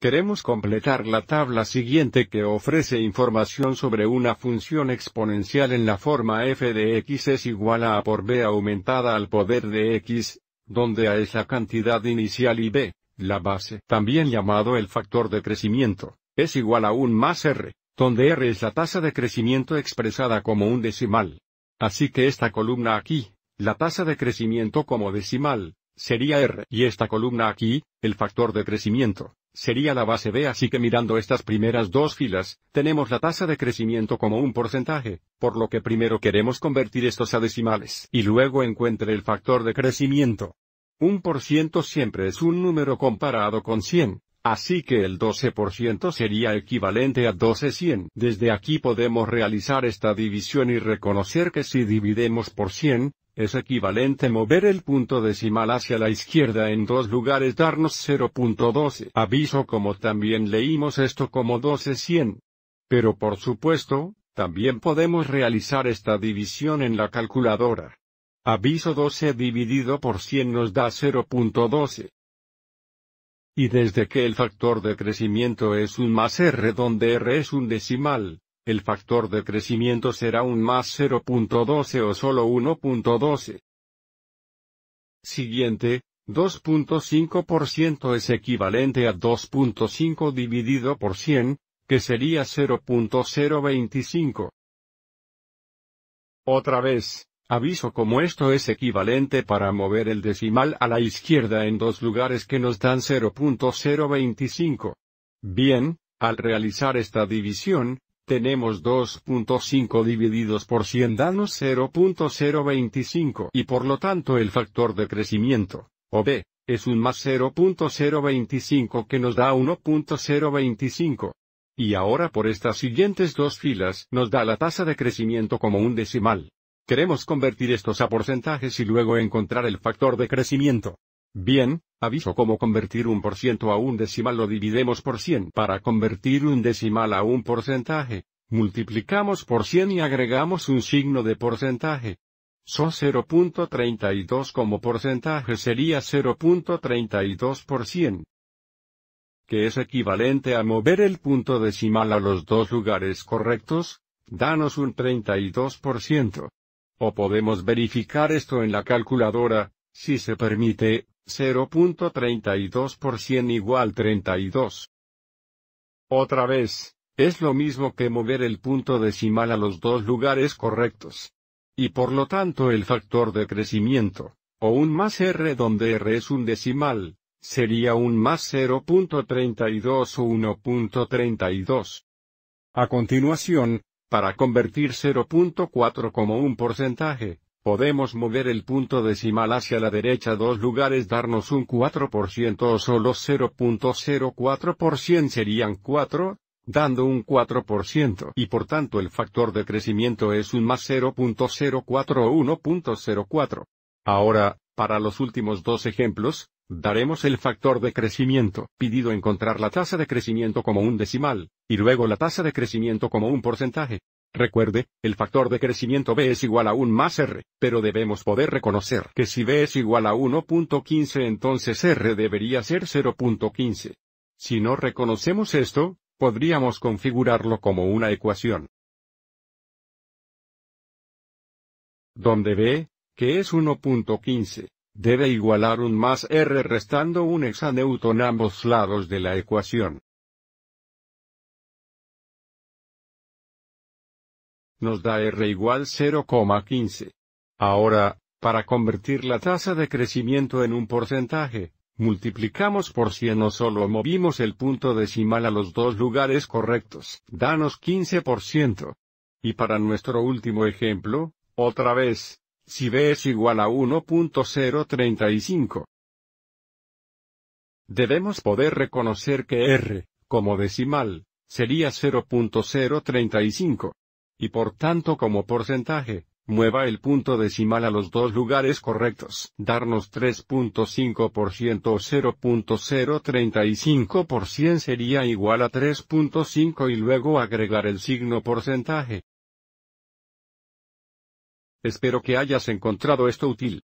Queremos completar la tabla siguiente que ofrece información sobre una función exponencial en la forma f de x es igual a a por b aumentada al poder de x, donde a es la cantidad inicial y b, la base, también llamado el factor de crecimiento, es igual a un más r, donde r es la tasa de crecimiento expresada como un decimal. Así que esta columna aquí, la tasa de crecimiento como decimal, sería R y esta columna aquí, el factor de crecimiento, sería la base B así que mirando estas primeras dos filas, tenemos la tasa de crecimiento como un porcentaje, por lo que primero queremos convertir estos a decimales y luego encuentre el factor de crecimiento. Un por ciento siempre es un número comparado con 100, así que el 12% sería equivalente a 12-100. Desde aquí podemos realizar esta división y reconocer que si dividimos por 100, es equivalente mover el punto decimal hacia la izquierda en dos lugares darnos 0.12. Aviso como también leímos esto como 100. Pero por supuesto, también podemos realizar esta división en la calculadora. Aviso 12 dividido por 100 nos da 0.12. Y desde que el factor de crecimiento es un más r donde r es un decimal, el factor de crecimiento será un más 0.12 o solo 1.12. Siguiente, 2.5% es equivalente a 2.5 dividido por 100, que sería 0.025. Otra vez, aviso como esto es equivalente para mover el decimal a la izquierda en dos lugares que nos dan 0.025. Bien, al realizar esta división, tenemos 2.5 divididos por 100 danos 0.025 y por lo tanto el factor de crecimiento, o B, es un más 0.025 que nos da 1.025. Y ahora por estas siguientes dos filas nos da la tasa de crecimiento como un decimal. Queremos convertir estos a porcentajes y luego encontrar el factor de crecimiento. Bien, aviso cómo convertir un por ciento a un decimal lo dividimos por 100 para convertir un decimal a un porcentaje, multiplicamos por 100 y agregamos un signo de porcentaje. So 0.32 como porcentaje sería 0.32%, por que es equivalente a mover el punto decimal a los dos lugares correctos, danos un 32%. O podemos verificar esto en la calculadora, si se permite, 0.32 100 igual 32. Otra vez, es lo mismo que mover el punto decimal a los dos lugares correctos. Y por lo tanto el factor de crecimiento, o un más r donde r es un decimal, sería un más 0.32 o 1.32. A continuación, para convertir 0.4 como un porcentaje, Podemos mover el punto decimal hacia la derecha dos lugares darnos un 4% o solo 0.04% serían 4, dando un 4% y por tanto el factor de crecimiento es un más 0.04 o 1.04. Ahora, para los últimos dos ejemplos, daremos el factor de crecimiento, pidido encontrar la tasa de crecimiento como un decimal, y luego la tasa de crecimiento como un porcentaje. Recuerde, el factor de crecimiento B es igual a 1 más R, pero debemos poder reconocer que si B es igual a 1.15 entonces R debería ser 0.15. Si no reconocemos esto, podríamos configurarlo como una ecuación. Donde B, que es 1.15, debe igualar 1 más R restando un hexaneuton ambos lados de la ecuación. nos da R igual 0,15. Ahora, para convertir la tasa de crecimiento en un porcentaje, multiplicamos por 100 o solo movimos el punto decimal a los dos lugares correctos, danos 15%. Y para nuestro último ejemplo, otra vez, si b es igual a 1.035. Debemos poder reconocer que r, como decimal, sería 0.035 y por tanto como porcentaje, mueva el punto decimal a los dos lugares correctos. Darnos 3.5% o 0.035% sería igual a 3.5 y luego agregar el signo porcentaje. Espero que hayas encontrado esto útil.